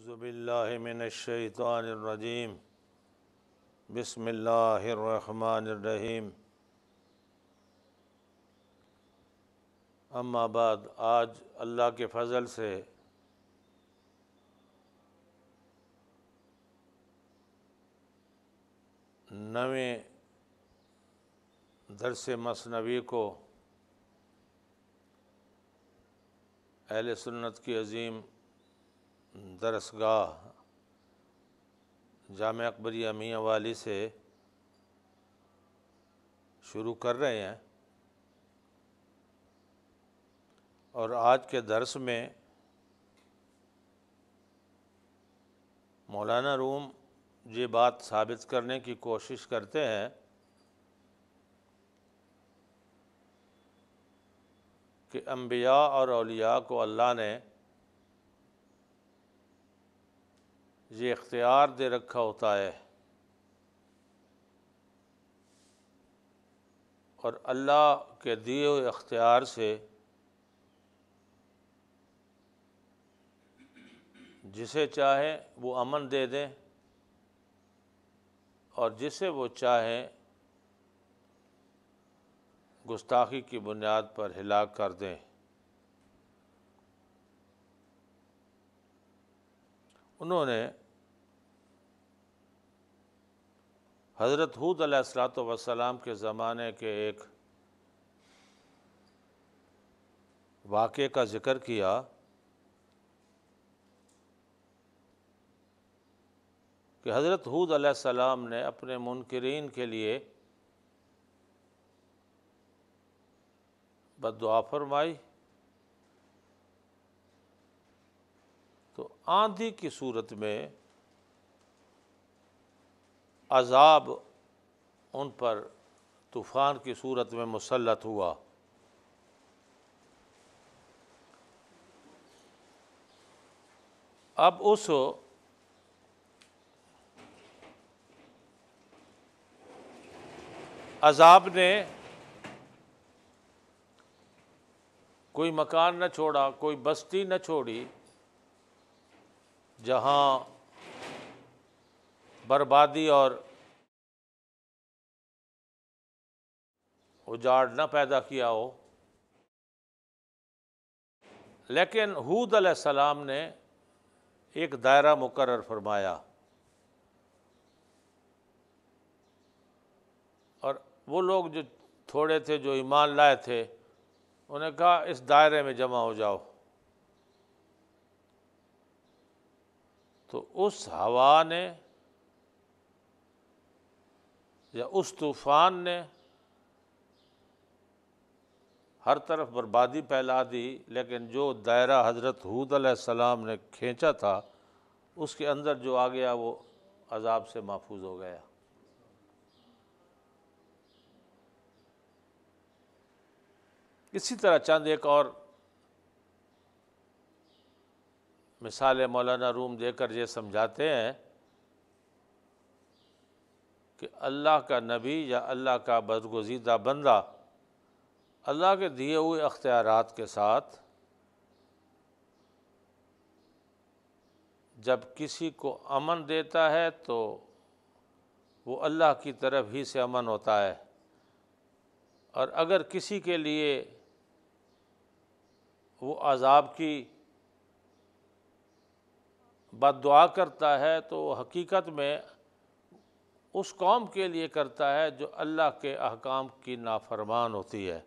अज़बिल्लिनशैतरजीम बसमीम अम्माबाद आज अल्लाह के फ़ल से नवे दरस मसनवी को अहल सुन्नत की अजीम दरसगाह जाम अकबरी अमिया वाली से शुरू कर रहे हैं और आज के दरस में मौलाना रूम ये बात साबित करने की कोशिश करते हैं कि अम्बिया और अलिया को अल्लाह ने ये इख्तियार दे रखा होता है और अल्लाह के दिए हुए अख्तियार से जिसे चाहे वो अमन दे दें और जिसे वो चाहे गुस्ताखी की बुनियाद पर हिलाक कर दें उन्होंने हज़रत हूद वसलाम के ज़माने के एक वाक़े का ज़िक्र किया कि हज़रत हूद सलाम ने अपने मुनकरीन के लिए बदुआ फरमाई तो आंधी की सूरत में अजाब उन पर तूफ़ान की सूरत में मुसलत हुआ अब उस अजाब ने कोई मकान न छोड़ा कोई बस्ती न छोड़ी जहाँ बर्बादी और उजाड़ ना पैदा किया हो लेकिन हूद सलाम ने एक दायरा मुकर फरमाया और वो लोग जो थोड़े थे जो ईमान लाए थे उन्हें कहा इस दायरे में जमा हो जाओ तो उस हवा ने या उस तूफ़ान ने हर तरफ बर्बादी फैला दी लेकिन जो दायरा हज़रत हूद सलाम ने खींचा था उसके अंदर जो आ गया वो अजाब से महफूज हो गया इसी तरह चंद एक और मिसाल मौलाना रूम देकर ये समझाते हैं कि अल्लाह का नबी या अल्लाह का बदगुजीदा बंदा अल्लाह के दिए हुए अख्तियार के साथ जब किसी को अमन देता है तो वो अल्लाह की तरफ ही से अमन होता है और अगर किसी के लिए वो अजाब की बद करता है तो हकीकत में उस कौम के लिए करता है जो अल्लाह के अहकाम की नाफरमान होती है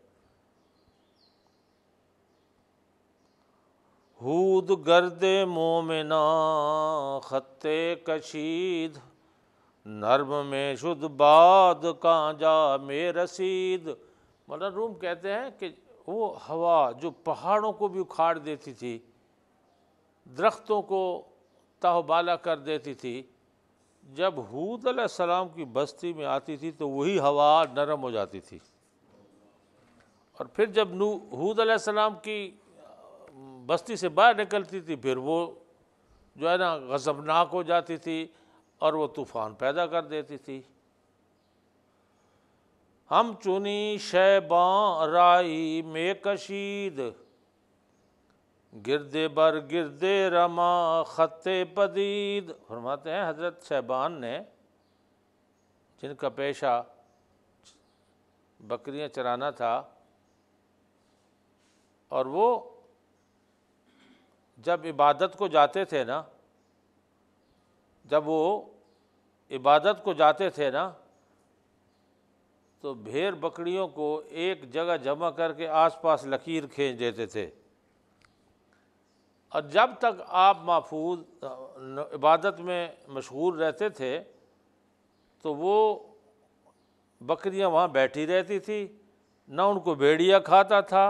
हूद गर्द मोमिना खत्ते कशीद नर्म में शुद्ध बाद जा में रसीद मतलब रूम कहते हैं कि वो हवा जो पहाड़ों को भी उखाड़ देती थी दरख्तों को तहबाला कर देती थी जब हूद सलाम की बस्ती में आती थी तो वही हवा नरम हो जाती थी और फिर जब नू हूद सलाम की बस्ती से बाहर निकलती थी फिर वो जो है ना गज़बनाक हो जाती थी और वो तूफ़ान पैदा कर देती थी हम चुनी शैबा राई में कशीद गिरदे बर गिरदे रमा ख़त पदीद फरमाते हैं हज़रत शहबान ने जिनका पेशा बकरियां चराना था और वो जब इबादत को जाते थे ना जब वो इबादत को जाते थे ना तो भेड़ बकरियों को एक जगह जमा करके आसपास लकीर खींच देते थे और जब तक आप महफूज इबादत में मशहूर रहते थे तो वो बकरियां वहाँ बैठी रहती थी ना उनको भेड़िया खाता था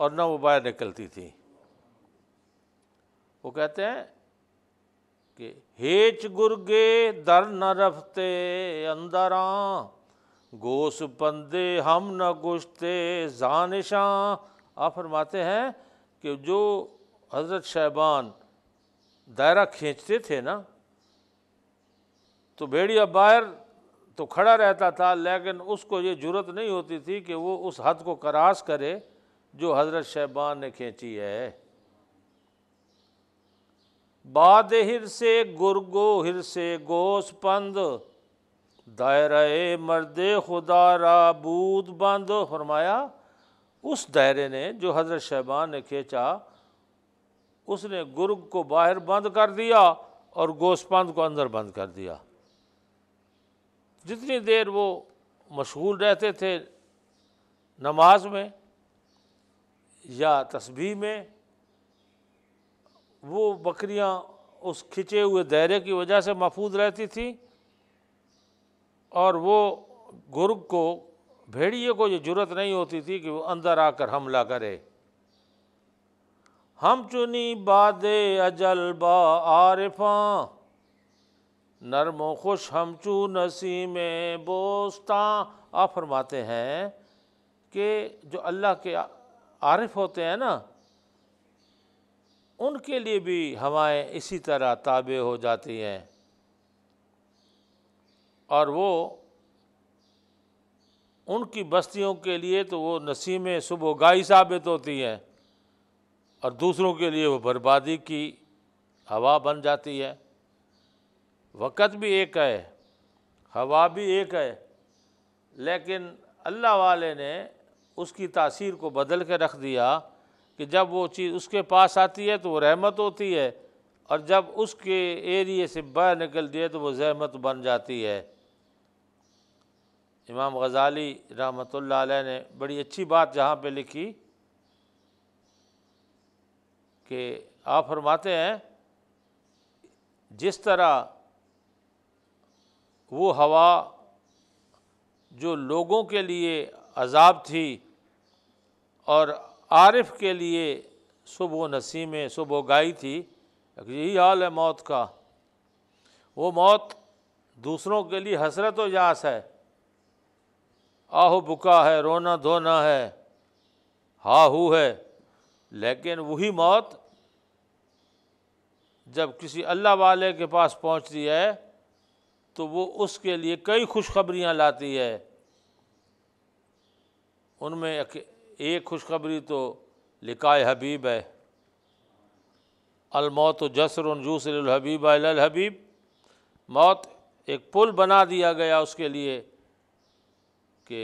और ना वो बाहर निकलती थी वो कहते हैं कि हेच गुरगे दर न रफते अंदर गोस बंदे हम न गुजते जानिशां आप फरमाते हैं कि जो हज़रत शहबान दायरा खींचते थे ना तो भेड़िया बाहर तो खड़ा रहता था लेकिन उसको ये जरूरत नहीं होती थी कि वो उस हद को करास करे जो हज़रत शहबान ने खींची है बाद हिर से गुरगो हिर से गोसपंद दायरा मर्द खुदा राबूद बंद फरमाया उस दायरे ने जो हज़रत शहबान ने खींचा उसने गुरु को बाहर बंद कर दिया और गोसपंद को अंदर बंद कर दिया जितनी देर वो मशगूल रहते थे नमाज में या तस्बी में वो बकरियां उस खिंचे हुए दायरे की वजह से महफूज रहती थी और वो गुर्ग को भेड़िए को ये जरूरत नहीं होती थी कि वो अंदर आकर हमला करे हम चुनी अजल बा आरिफा नरम खुश हम नसी में बोस्ता आप फरमाते हैं कि जो अल्लाह के आरिफ होते हैं ना उनके लिए भी हवाएं इसी तरह ताबे हो जाती हैं और वो उनकी बस्तियों के लिए तो वो नसीमें सुबह गाई साबित होती हैं और दूसरों के लिए वो बर्बादी की हवा बन जाती है वक़्त भी एक है हवा भी एक है लेकिन अल्लाह वाले ने उसकी तासीर को बदल के रख दिया कि जब वो चीज़ उसके पास आती है तो वो रहमत होती है और जब उसके एरिए से बाहर निकल दिए तो वो जहमत बन जाती है इमाम गज़ाली रहमत ने बड़ी अच्छी बात जहाँ पे लिखी कि आप फरमाते हैं जिस तरह वो हवा जो लोगों के लिए अजाब थी और आरिफ के लिए सुबह नसीमें सुबह गाई थी यही हाल है मौत का वो मौत दूसरों के लिए हसरत व जास है आहो बुका है रोना धोना है हा हू है लेकिन वही मौत जब किसी अल्लाह वाले के पास पहुँचती है तो वो उसके लिए कई खुशखबरियाँ लाती है उनमें एक खुशखबरी तो लिकाय हबीब है अलमौत जसर जूसलहबीब हबीब मौत एक पुल बना दिया गया उसके लिए कि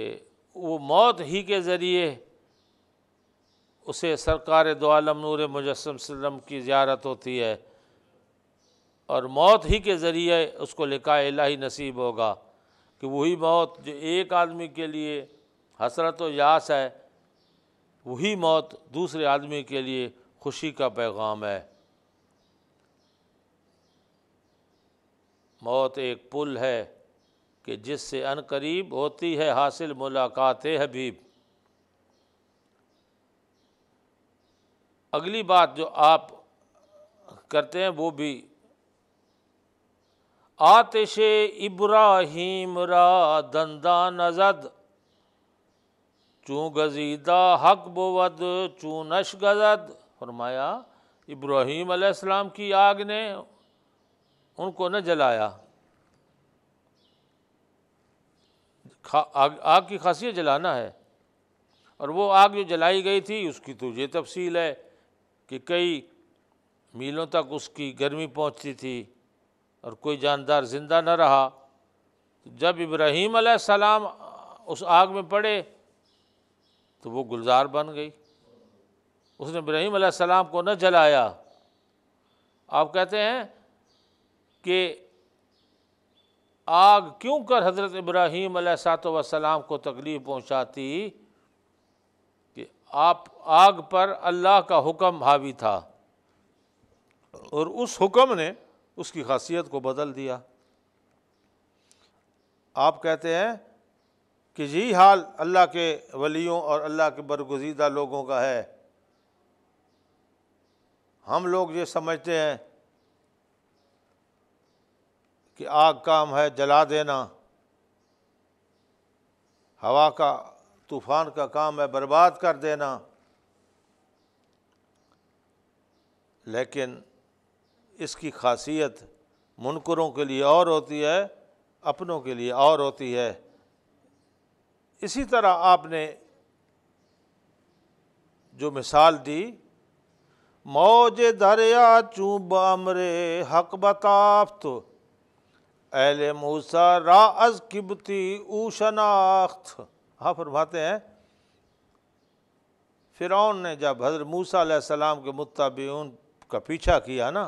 वो मौत ही के ज़रिए उसे सरकार दो आलम नूर मुजस्म की ज्यारत होती है और मौत ही के ज़रिए उसको लिखा ही नसीब होगा कि वही मौत जो एक आदमी के लिए हसरत व यास है वही मौत दूसरे आदमी के लिए खुशी का पैगाम है मौत एक पुल है कि जिससे अनकरीब होती है हासिल मुलाकात हबीब अगली बात जो आप करते हैं वो भी आतिश इब्राहिम रा दंदा नजद चूँ गजीदा हक बोवद चूँ नश गजद फरमाया इब्राहिम अलैहिस्सलाम की आग ने उनको न जलाया आग, आग की खासियत जलाना है और वो आग जो जलाई गई थी उसकी तो ये तफसील है कि कई मीलों तक उसकी गर्मी पहुंचती थी और कोई जानदार ज़िंदा न रहा तो जब इब्राहीम सलाम उस आग में पड़े तो वो गुलजार बन गई उसने इब्राहीम सलाम को न जलाया आप कहते हैं कि आग क्यों कर हज़रत इब्राहीम सलाम को तकलीफ़ पहुंचाती कि आप आग पर अल्लाह का हुक्म हावी था और उस हुक्म ने उसकी खासियत को बदल दिया आप कहते हैं कि यही हाल अल्लाह के वलियों और अल्लाह के बरगुजीदा लोगों का है हम लोग ये समझते हैं कि आग काम है जला देना हवा का तूफान का काम है बर्बाद कर देना लेकिन इसकी खासियत मुनकरों के लिए और होती है अपनों के लिए और होती है इसी तरह आपने जो मिसाल दी मौज दरिया चूब अमरे हक बताफ्त एल मूसा राज किबती ऊशनाख्त हाँ फरमाते हैं फ़िरौन ने जब हज़र मूसा सलाम के मुताबिक उनका पीछा किया ना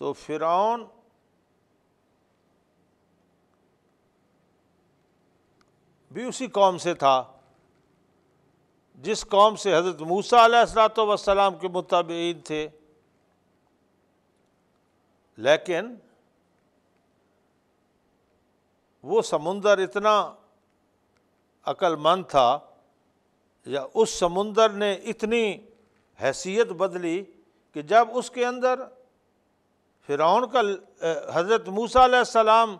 तो फिरौन भी उसी कौम से था जिस कौम से हज़रत मूसा वसलाम के मुताबिन थे लेकिन वो समुंदर इतना अक्लमंद था या उस समुंदर ने इतनी हैसियत बदली कि जब उसके अंदर फ़िरौन का हज़रत मूसा सलाम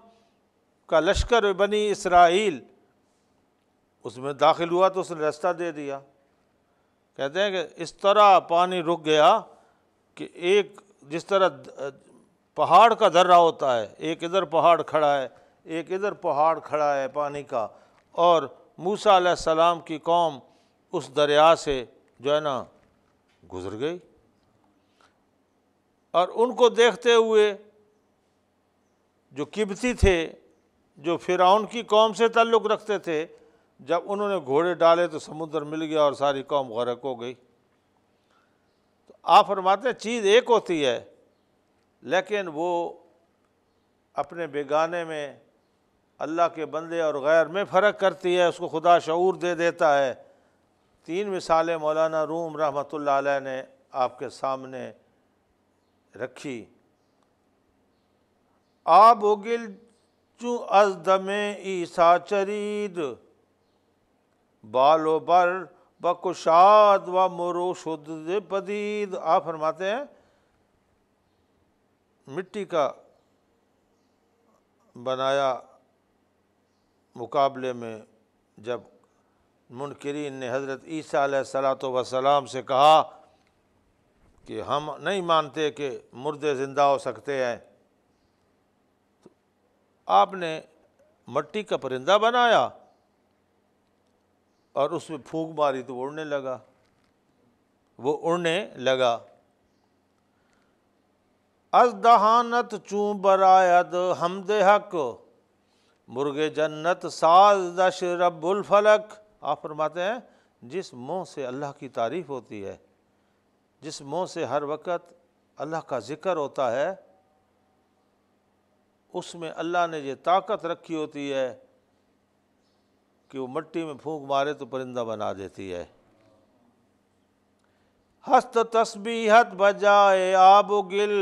का लश्कर बनी इसराइल उसमें दाखिल हुआ तो उसने रास्ता दे दिया कहते हैं कि इस तरह पानी रुक गया कि एक जिस तरह पहाड़ का दर्रा होता है एक इधर पहाड़ खड़ा है एक इधर पहाड़ खड़ा है पानी का और मूसा सलाम की कौम उस दरिया से जो है ना गुज़र गई और उनको देखते हुए जो किबती थे जो फिराउन की कौम से ताल्लुक़ रखते थे जब उन्होंने घोड़े डाले तो समुद्र मिल गया और सारी कौम गरक हो गई तो आप फरमाते हैं चीज़ एक होती है लेकिन वो अपने बेगाने में अल्लाह के बंदे और गैर में फ़र्क करती है उसको खुदा शूर दे देता है तीन मिसालें मौलाना रूम रहमत ने आपके सामने रखी आब उगिल चू दमे ईसा चरीद बालो बर कुशाद व मोरो शुद्ध पदीद आप फरमाते हैं मिट्टी का बनाया मुकाबले में जब मुनकरीन ने हज़रत ईसा सलात वसलाम से कहा कि हम नहीं मानते कि मुर्दे ज़िंदा हो सकते हैं तो आपने मट्टी का परिंदा बनाया और उसमें फूंक मारी तो उड़ने लगा वो उड़ने लगा दहानत चूं बरायद दे हक मुर्गे जन्नत साज दश रब्बुल फलक आप फरमाते हैं जिस मुंह से अल्लाह की तारीफ़ होती है जिस मुँह से हर वक़्त अल्लाह का ज़िक्र होता है उसमें अल्लाह ने ये ताकत रखी होती है कि वो मिट्टी में फूंक मारे तो परिंदा बना देती है हस्त तस्बीहत बजाए आब गिल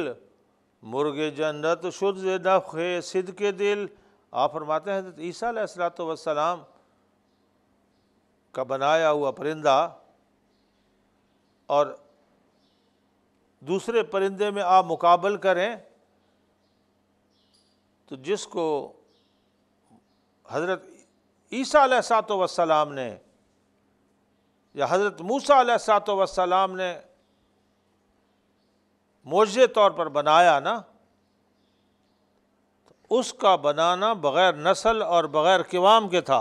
मुर्गे जन्नत शुद्ध नफे सिद के दिल आप फरमाते हैं तो ईसा असलात वसलाम का बनाया हुआ परिंदा और दूसरे परिंदे में आप मुकाबल करें तो जिसको हज़रत ईसा सात वसलाम ने या हज़रत मूसा सात वसलाम ने मोजे तौर पर बनाया ना तो उसका बनाना बग़ैर नस्ल और बग़ैर कवाम के था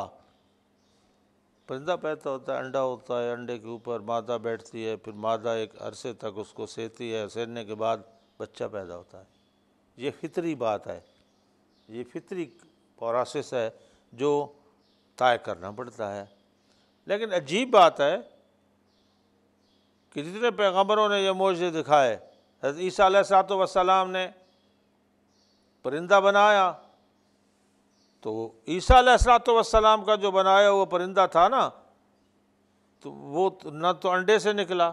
परिंदा पैदा होता है अंडा होता है अंडे के ऊपर मादा बैठती है फिर मादा एक अरसे तक उसको सहती है सहने के बाद बच्चा पैदा होता है ये फितरी बात है ये फितरी प्रोसेस है जो तय करना पड़ता है लेकिन अजीब बात है कि जितने पैगम्बरों ने यह मोजे दिखाए ईसा सात वसलाम ने परिंदा बनाया तो ईसा सलाम का जो बनाया हुआ परिंदा था ना तो वो तो ना तो अंडे से निकला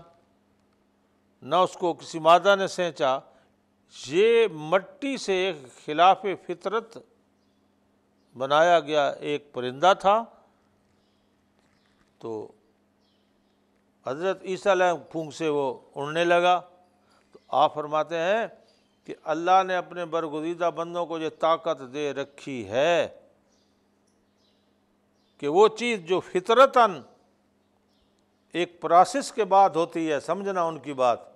ना उसको किसी मादा ने सेंचा ये मट्टी से एक खिलाफ फितरत बनाया गया एक परिंदा था तो हज़रत ईसा फूंक से वो उड़ने लगा तो आप फरमाते हैं कि अल्लाह ने अपने बरगुजीदा बंदों को ये ताकत दे रखी है कि वो चीज़ जो फितरतन एक प्रोसेस के बाद होती है समझना उनकी बात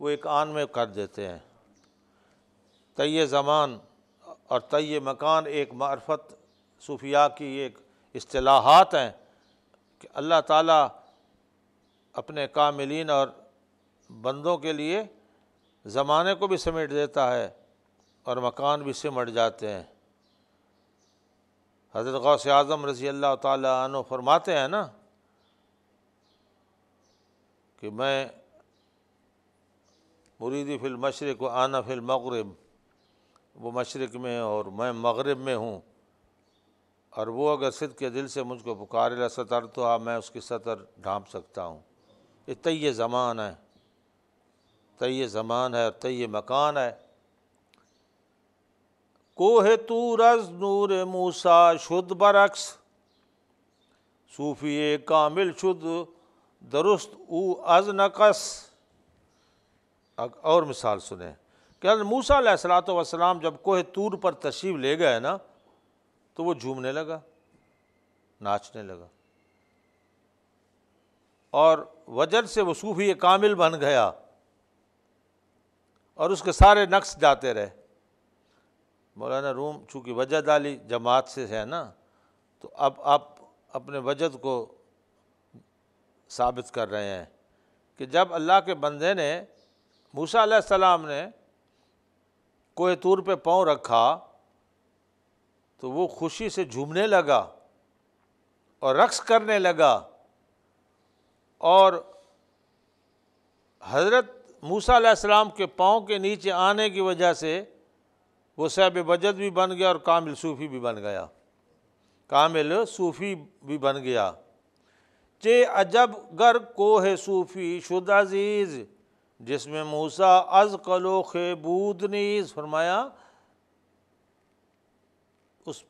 वो एक आन में कर देते हैं तय ज़मान और तय मकान एक मार्फत सूफिया की एक अतलाहत हैं कि अल्लाह ताला अपने कामिलीन और बंदों के लिए ज़माने को भी समेट देता है और मकान भी सिमट जाते हैं हज़रत गौस आज़म रज़ी अल्लाह तु फरमाते हैं ना कि मैं मुरीदी फिल मशरक़ व आना फिल मगरब वो मशरक़ में और मैं मगरब में हूँ और वो अगर सिद के दिल से मुझको पुकारे ला सतर तो हाँ मैं उसकी सतर ढाँप सकता हूँ इतना ये ज़मान है तय ज़मान है और तय मकान है कोह तूरज नूर मूसा शुद्ध बरक्स सूफी कामिल शुद्ध दुरुस्त ऊ अज नकस और मिसाल सुने क्या मूसा सलात वसलाम जब कोह तूर पर तशीब ले गए ना तो वो झूमने लगा नाचने लगा और वजन से वो सूफी कामिल बन गया और उसके सारे नक्श जाते रहे मौलाना रूम चूँकि वजद आली जमात से है ना तो अब आप अपने वजद को साबित कर रहे हैं कि जब अल्लाह के बंदे ने मूसा सलाम ने कोहे तूर पर पाँव रखा तो वो खुशी से झूमने लगा और रक्स करने लगा और हज़रत मूसा सलाम के पाँव के नीचे आने की वजह से वो सैब बजद भी बन गया और कामिल सूफ़ी भी बन गया कामिल सूफ़ी भी बन गया चे अजब गर को है सूफ़ी शुद अजीज़ जिसमें मूसा अज कलो खेबूद नीज़ फरमाया उस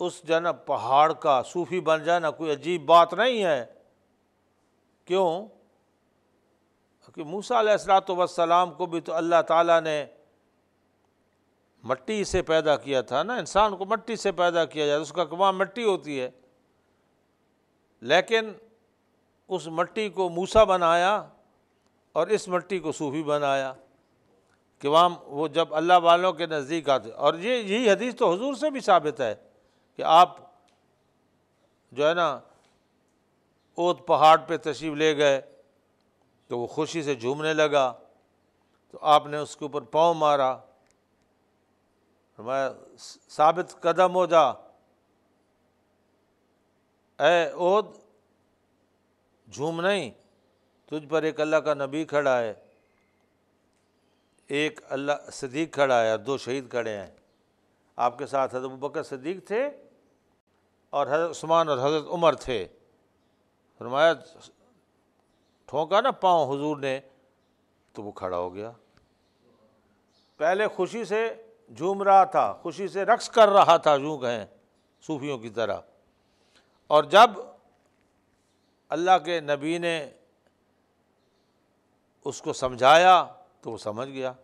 उस जाना पहाड़ का सूफ़ी बन जाना कोई अजीब बात नहीं है क्यों क्योंकि मूसा वसलाम को भी तो अल्लाह ताला ने मट्टी से पैदा किया था ना इंसान को मट्टी से पैदा किया जाता उसका कमाम मट्टी होती है लेकिन उस मट्टी को मूसा बनाया और इस मट्टी को सूफी बनाया कि वाम वो जब अल्लाह वालों के नज़दीक आते और ये यही हदीस तो हजूर से भी साबित है कि आप जो है ना ओत पहाड़ पे तशीफ़ ले गए तो वो खुशी से झूमने लगा तो आपने उसके ऊपर पाँव मारा मैं साबित कदम हो जा ए ओद झूम नहीं तुझ पर एक अल्लाह का नबी खड़ा है एक अल्लाह सदीक खड़ा है दो शहीद खड़े हैं आपके साथ हजरत बकर सदीक थे और हजरत उस्मान और हजरत उमर थे फरमाया ठोंका ना पाँव हुजूर ने तो वो खड़ा हो गया पहले खुशी से झूम रहा था खुशी से रक्स कर रहा था जूँ कहें सूफियों की तरह और जब अल्लाह के नबी ने उसको समझाया तो वो समझ गया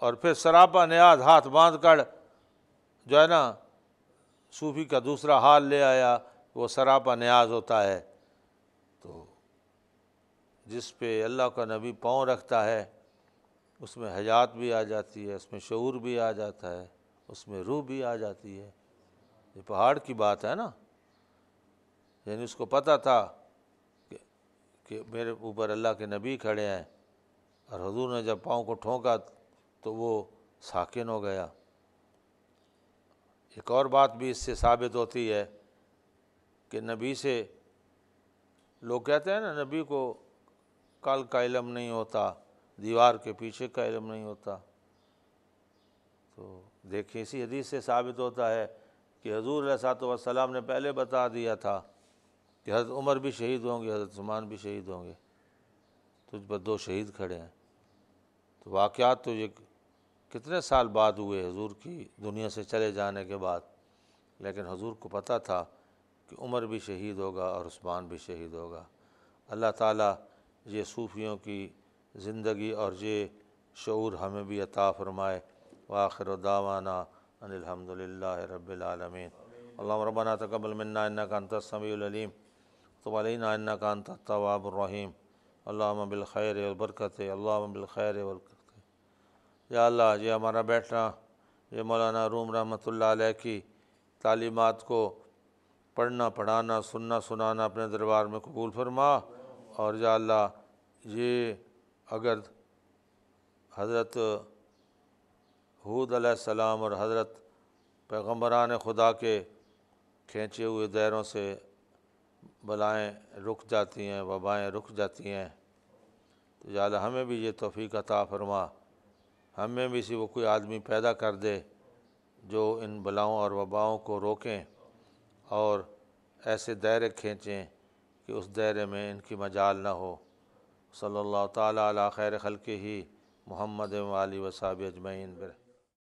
और फिर सरापा न्याज हाथ बांध कर जो है ना सूफी का दूसरा हाल ले आया वो सरापा न्याज होता है जिस पे अल्लाह का नबी पाँव रखता है उसमें हयात भी आ जाती है उसमें शूर भी आ जाता है उसमें रूह भी आ जाती है ये पहाड़ की बात है ना यानी उसको पता था कि, कि मेरे ऊपर अल्लाह के नबी खड़े हैं और हजूर ने जब पाँव को ठोंका तो वो साकिन हो गया एक और बात भी इससे साबित होती है कि नबी से लोग कहते हैं ना नबी को कल का इलम नहीं होता दीवार के पीछे का इलम नहीं होता तो देखिए इसी हदीस से साबित होता है कि हजूर वसलाम ने पहले बता दिया था कि हज़रत उमर भी शहीद होंगे हज़रत उस्मान भी शहीद होंगे तुझ पर दो शहीद खड़े हैं तो वाक़ात तो ये कितने साल बाद हुए हजूर की दुनिया से चले जाने के बाद लेकिन हजूर को पता था कि उमर भी शहीद होगा और उस्मान भी शहीद होगा अल्लाह ताला ये सूफियों की ज़िंदगी और ये शूर हमें भी अता फ़रमाए वाखिर दावाना अनिलहमदिल्ला रबालमीन अल्लाम रबाना तकबल मन्ना इन्ना कान तस्मीम तबालना इन्ना कान तवाबरहीम अल्लाम बिलखैर बरकत अल्लाम खैर बरकत या अल्लाह ये हमारा बैठना ये मौलाना रूम रहमत ला की तालीमत को पढ़ना पढ़ाना सुनना सुनाना अपने दरबार में कबूल फरमा और या ये अगर हज़रत हूद सलाम और हज़रत पैगम्बरान खुदा के खींचे हुए दायरों से बलाएँ रुक जाती हैं वबाएँ रुक जाती हैं तो जाला हमें भी ये तोफ़ी अता फरमा हमें भी इसी वो कोई आदमी पैदा कर दे जो इन बलाओं और वबाओं को रोकें और ऐसे दायरे खींचें कि उस दायरे में इनकी मजाल ना हो सल्ला ताली खैर खल के ही मोहम्मद वाली वसाब अजमैन